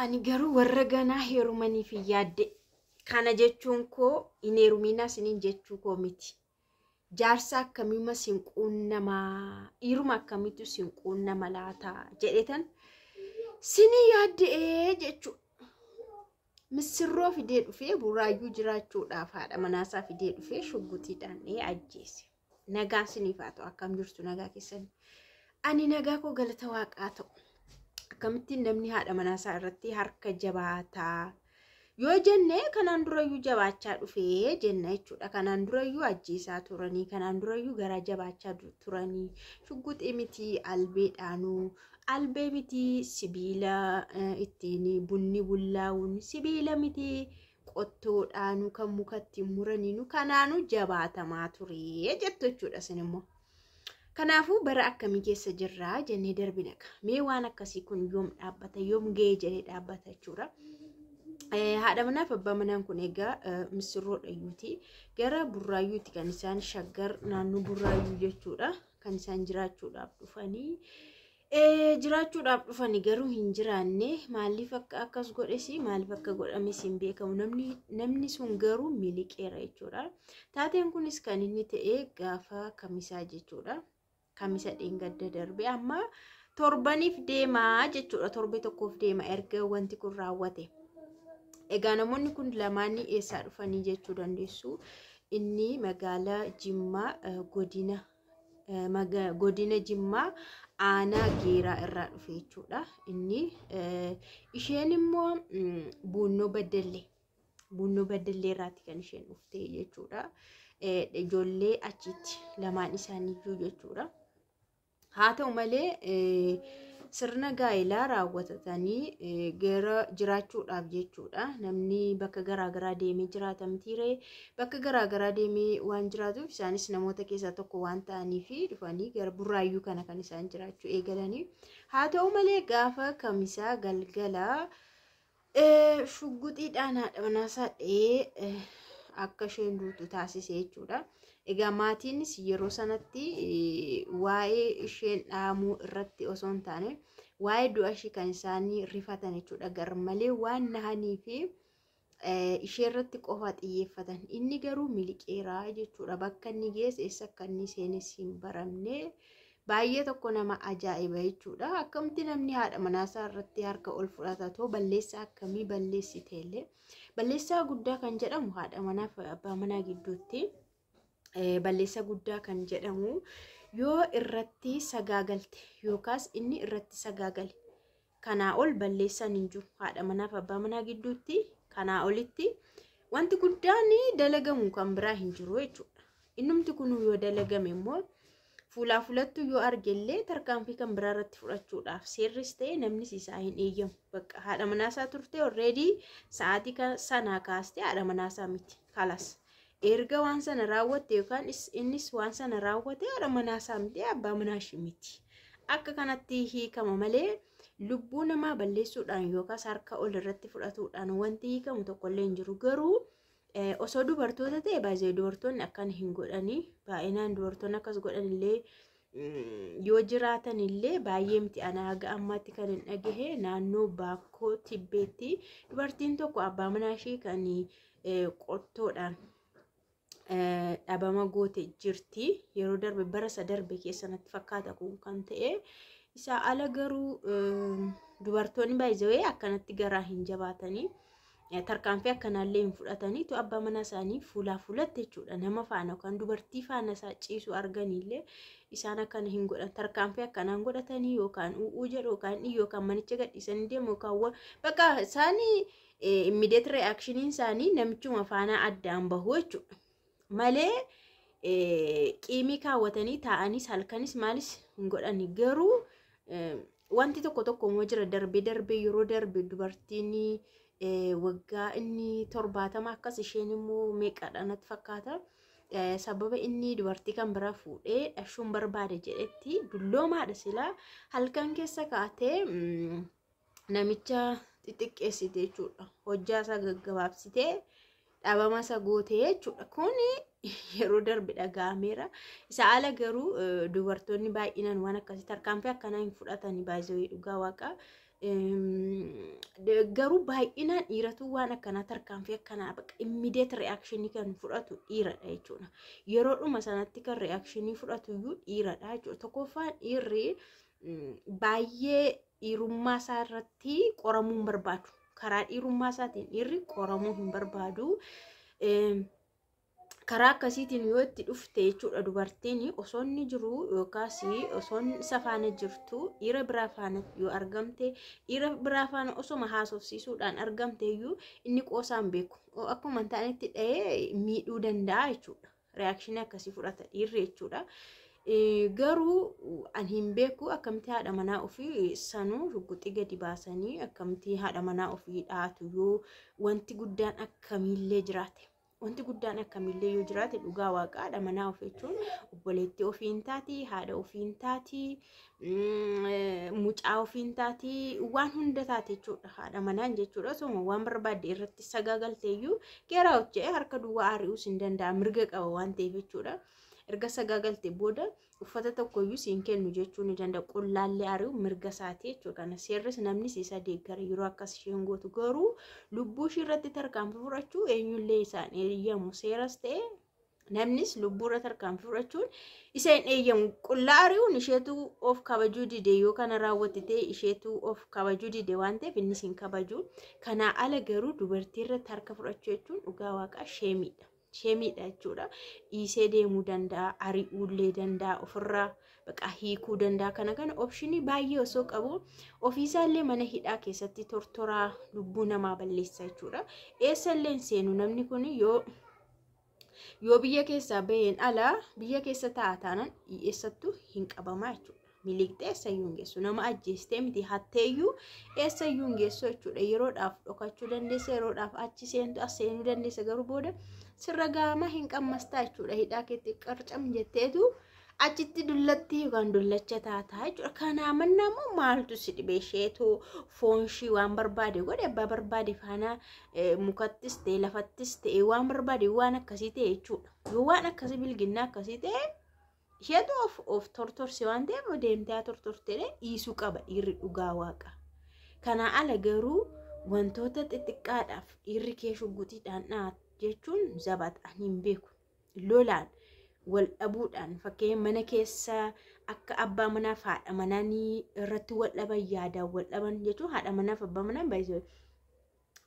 Ani garuu warra ganaa heerumaniif hin yaadde. Kana jechuun koo hin heerumina isiniin jechuu koo miti. Jaarsa akkamiima sin quunnamaa, dhiiruma akkamiitu sin quunnama laata jedhetan sinii yaadde'ee jechuudha. Missirroo fidee dhufee buraayyuu jiraachuudhaaf haadha manaasaa fidee dhufee shuggutiidhaan ajjeese. Nagaan siniif ta'u akkam jirtu nagaa keessan. Ani nagaa koo galata waaqaa ta'u. akkamittiin namni haadha manaasaa irratti harka jabaataa yoo jenne kanaan durayyuu jabaachaa dhufee jenna jechuudha. Kanaan durayyuu ajjeesaa turanii, kanaan durayyuu garaa jabaachaa turanii, shugguxii miti albee dhaanuu, albee miti sibiila e, ittiin bunni bullaa'uun, sibiila miti qottoo dhaanuu kan mukatti muraniinu kanaanu jabaatamaa turee jettu jechuudha isin Kanaafuu bara akkamii keessa jirraa jennee darbi dhaqa. Mee waan akkasii kun yoom dhaabbata yoom gahee jedhee dhaabbata jechuudha. Eh, haadha manaa abbaa manaan kun egaa eh, misirroodha gara burraayyuuti kan isaan shaggar naannoo burraayyuu jechuudha kan isaan eh, jiraachuudhaaf dhufanii. garuu hin jiraanne maaliif akka akkas godhesii maaliif akka godhames hin beekamu namni sun garuu miliqeera jechuudha taateen kunis kan inni ta'e gaafa kamisaa jechuudha. Kan sadheen gadda darbe amma torbaniif deemaa jechuudha. Torbe tokkoof deema erga wanti kun raawwate. Egaa namoonni kun lamaanii eessaa dhufanii jechuu dandessu Inni magaalaa Jimmaa eh, eh, godina Jimmaa aanaa geeraa irraa dhufe jechuudha. Inni eh, isheen immoo mm, buunnoo baddallee buunnoo baddallee irraati kan isheen dhufte jechuudha. Ijoollee achitti lamaan isaanii ijuu jechuudha. haa ta'u malee eh, sirna gaa'ilaa raawwatatanii eh, gara jiraachuudhaaf jechuudha. Namni bakka garaa deemee jiraata mitiiree bakka garaa deemee waan jiraatuuf isaanis namoota keessaa tokko waan fi dhufanii gara burraayyuu kana kan isaan jiraachuu eegalanii. Haa ta'u malee gaafa kamisaa galgala eh, shugguxiidhaan haadha manaasaa dha'ee akka isheen duutu taasise jechuudha. Egaa maatiinis yeroo sanatti waa'ee isheen dhamuu irratti osoo hin taane waa'ee du'a ishee kan isaanii rifatan jechuudha. Gar malee waan nahanii fi ishee irratti qofa xiyyeeffatan. Inni garuu miliqeeraa jechuudha. Bakka inni geesse eessa akka inni seenes hin baramne. Baay'ee tokko nama ajaa'iba jechuudha. Akkamti namni haadha manaasaa irratti harka ol fudhata too balleessaa akkamii balleessiteellee Balleessaa guddaa kan jedhamu haadha manaa fi abbaa manaa gidduutti eh, balleessaa guddaa kan jedhamu yoo irratti sagaagalte yookaas inni irratti sagaagale kanaa ol balleessaan hin jiru haadha manaa fi abbaa manaa gidduutti kanaa olitti wanti guddaan dalagamu kan biraa hin jiru jechuudha. Innumti kun yoo dalagame immoo fuulaa fulattuu yoo argellee tarkaanfii kan biraa irratti fudhachuudhaaf seerris ta'e namni isaa hin eeyyamu. Bakka haadha manaasaa turte alreedii sa'aatii sanaa kaastee haadha manaasaa miti kalas. Erga waan sana raawwatte yookaan innis waan haadha manaasaa miti abbaa manaashii miti. Akka kanatti hiikama malee lubbuu namaa balleessuudhaan yookaas harka ol irratti fudhatuudhaan wanti hiikamu tokkollee hin jiru garuu. Eh, osoo dubartoota ta'e baay'ee dubartoonni akkan hin godhanii baay'inaan dubartoonni akkas godhanillee mm, yoo jiraatanillee baay'ee miti anaa haga ammaatti kan hin dhagahe naannoo baakoo tibbeetti dubartiin tokko abbaa manaa ishee kan eh, qottoodhaan eh, dhabama goote jirti yeroo darbe bara isa darbe keessanatti fakkaata kun kan ta'e isaa ala garuu dubartoonni baay'ee akkanatti garaa hin jabaatanii. Eh, tarkaanfii illee hin fudhataniitu abbaa manaa isaanii fuulaa fuulatti jechuudha nama faana yookaan dubartii faana isaa ciisu arganiillee isaan akkana hin godhan tarkaanfii akkanaan godhatanii yookaan u'uu jedhu yookaan dhiyyu yookaan manicha gadhiisanii deemu yookaan bakka isaanii eh, immediate reaakshiniin isaanii namichuma faanaa addaan bahuu jechuudha malee eh, qiimii kaawwatanii taa'anis halkanis maalis hin godhan garuu wanti tokko tokko immoo jira darbee darbee yeroo darbe dubartiin. Eh, waggaa inni torbaatama akkas isheen immoo meeqadhanatti fakkaata. Eh, sababa inni dubartii kan bira fuudhee dhashuun barbaade jedhetti dulloomaa silaa halkan keessa kaatee mm, namicha xixiqqeessite Hojjaa isaa gaggabaabsitee dhabama isaa gootee jechuudha. Kuni yeroo darbe dhaga'ameera. Isa ala garuu eh, dubartoonni baay'inaan waan akkasitti harkaan akkanaa hin fudhatanii baay'ee dhugaa waaqaa. garuu baay'inaan dhiiratu waan akkanaa tarkaanfii fi akkanaa bakka immideet re'aakshinii kan fudhatu dhiiradha jechuudha. Yeroodhuma sanatti kan re'aakshinii fudhatu iyyuu dhiiradha jechuudha. Tokkoffaan dhiirri mm, baay'ee dhiirummaa isaa irratti qoramuu hin barbaadu. Karaa dhiirummaa isaatiin dhiirri qoramuu hin barbaadu. karaa akkasiitiin yoo itti dhufte jechuudha dubartiin osoo inni jiru yookaas osoo safaana jirtu dhiira biraa faana yoo argamte dhiira biraa faana osoma haasofsiisuudhaan argamte iyyuu inni qoosaan beeku akkuma hin taanetti dha'ee miidhuu danda'a jechuudha reaakshinii akkasii fudhata dhiirri jechuudha. E, garuu an hin beeku akkamtii haadha manaa ofii sanuu rukuxii gadi baasanii akkamtii haadha manaa ofii dhaatu yoo wanti guddaan akkamiillee jiraate wanti guddaan akkamillee yoo jiraate dhugaa waaqaadha manaa of jechuun obboleettii ofiin taati haadha ofiin taatii mm, eh, mucaa ofiin taati waan hunda taate jechuudha haadha jechuudha osoma waan barbaadde irratti sagaagalteeyyuu geeraa hojjee harka duwwaa ari'uus hin danda'a mirga qaba waan ta'eef jechuudha erga sagaagaltee booda. uffata tokko iyyuu siin kennu jechuu ni danda'a. Qullaallee ari'u mirga isaati jechuu kana. Seerris namnis isa deeggara yeroo akkas isheen gootu garuu lubbuu ishee irratti tarkaanfii fudhachuu eenyullee isaan eeyyamu seeras ta'ee namnis lubbuu irra tarkaanfii fudhachuun isa hin eeyyamu. Qullaa ari'uun isheetu of kabajuu dide yoo kana raawwatte ta'e isheetu of kabajuu dide waan ta'eef innis hin kabajuu. Kanaa ala garuu dubartii irratti harka fudhachuu jechuun dhugaa waaqaa sheemiidha. sheemiidha jechuudha. Dhiisee deemuu danda'a, ari'uullee danda'a, ofirraa baqaa hiikuu danda'a. Kana kana oopshinii baay'ee osoo qabu ofiisaallee mana hidhaa keessatti tortoraa lubbuu namaa balleessa jechuudha. Eessallee seenu namni kun yoo yoo biyya keessaa baheen alaa biyya keessa taa'aa taanan eessattuu hin qabamaa jechuudha. miliqxee iyyuu hin geessu nama ajjeestee miti hatteeyyuu eessayyuu hin geessu jechuudha yeroodhaaf dhokachuu dandeessa yeroodhaaf achi seentu seenuu dandeessa garuu booda sirra gaamaa hin qammastaa jechuudha. Hidhaa keetti qarcam jetteetu achitti dullatti yookaan dullacha taataa jechuudha. Kanaa mannaa immoo maaltu si dhibee isheetu foon ishii waan barbaade godhe abbaa barbaade faana e, mukattis ta'e lafattis ta'e waan barbaade waan akkasii ta'e jechuudha. Yoo waan akkasii bilginnaa akkasii ta'e isheetu of of waan ta'eef deemtee tortortee dhiisuu qaba dhiirri dhugaa waaqa. Kanaa ala garuu wantoota xixiqqaadhaaf dhiirri kee shuggutiidhaan dhaata. jechuun zabaadhaan hin beeku. Lolaan wal dhabuudhaan fakkeenya mana keessa akka abbaa manaaf haadha manaanii irratti wal dhaban yaada wal dhaban jechuun haadha manaaf abbaa manaa baay'ee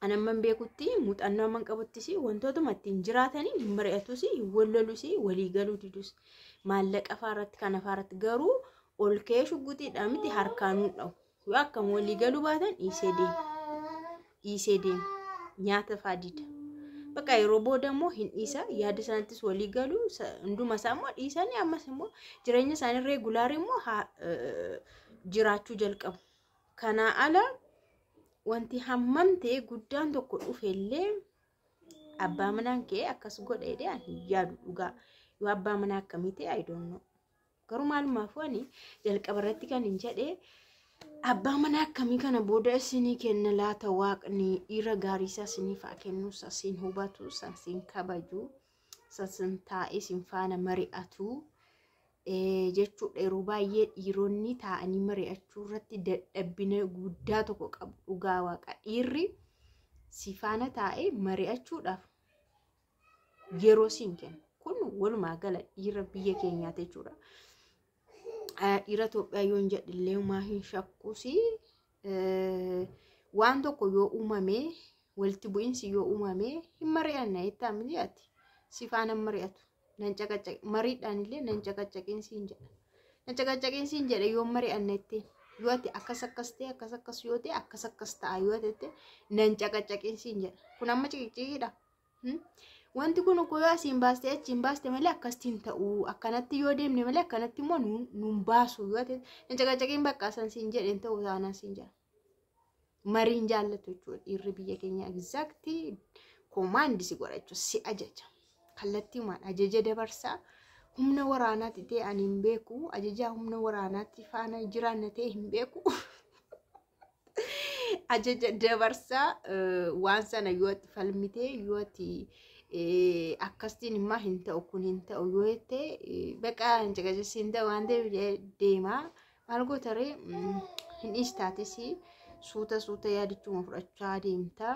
Ani amman beekutti muuxannoo amman qabuttis wantootuma ittiin jiraatanii hin mari'atus wal lolus walii galuu didus maallaqa faarratti kan afaarratti garuu ol ka'ee shugguxiidhaan miti harkaanuu dhawu yoo akkam walii galuu baatan dhiisee deema. Nyaata fa'aa dida. በቃ የሮቦ ደግሞ ሂንኢሳ ያድ ሳንቲስ ወሊገሉ እንዱመ ሳሞ ዲሰኒ አመስ ሞ ጅረኛ ሳኒሬ ጉላሪ ሞ ጅራቹ ጀልቀቡ ከና አለ wanti hammamtee guddaan tokko dhufellee abbaa manaan kee akkas godha jedhee ani yaadu dhugaa yoo abbaa manaa akkamii ta'e ayidoonnoo garuu maalumaaf ani jalqaba irratti kan hin jedhee abbaa mana akkamii kana booda isinii kenna laata waaqni dhiira gaarii isaa kennu isa hubatu isa kabaju isa siin taa'ee sin faana mari'atu jechuudha yeroo baay'ee dhiironni taa'anii mari'achuu irratti dadhabbina guddaa tokko qabu dhugaa waaqa dhiirri si faana taa'ee mari'achuudhaaf yeroo siin kennu kun walumaa gala dhiira biyya keenyaati jechuudha. dhiira Itoophiyaa yoo hin jedhillee uumaa hin shakkusi. Waan tokko yoo uumamee walitti bu'iinsi yoo uumamee hin mari'anna jettaa miliyaati. Sifaan hin mari'atu. Nan marit mariidhaan illee nan caqaccaqeensi hin jedha. Nan caqaccaqeensi hin jedha yoo mari'anna jettee yoo ati akkas akkas ta'e akkas akkas yoo ta'e akkas akkas ta'a yoo ta'e nan caqaccaqeensi hin jedha. Kun amma ciqiciqiidha. wanti kun ukkoo yoo asiin baaste achiin baaste malee akkasitti hin ta'u akkanatti yoo deemne malee akkanatti immoo nuun baasu yoo ta'e caqacaqeen bakka san siin jedhe ta'u taanaan siin jedha. Mariin jaallatu jechuudha Irri biyya keenya egzaaktii si godha si ajaja kallattii maal ajaja dabarsaa. humna waraanaatti ta'e ani hin beeku ajajaa humna waraanaatti faana jiraanna ta'e hin beeku ajaja dabarsaa eh, waan sana yoo falmitee yoo akkasiinimmaa hin ta'u kun hin ta'u yoo jette baqa jagajasi hin ta'u waan ta'eef deemaa maal gootaree hin dhiistaatis suuta suuta yaadichuma fudhachaa deemta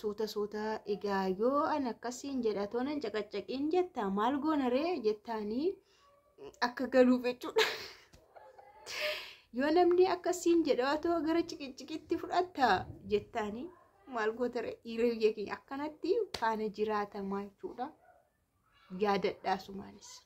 suuta suuta egaa yoo an akkasiin jedha toonan caqaccaqiin jetta maal goonaree jettaanii akka galuuf jechuudha. yoo namni akkasiin jedha otoo gara ciqicciqitti fudhata jettaanii maal goota hiriyyee keenya akkanatti faana jiraatamaa jechuudha yaadadhaa sumaanis.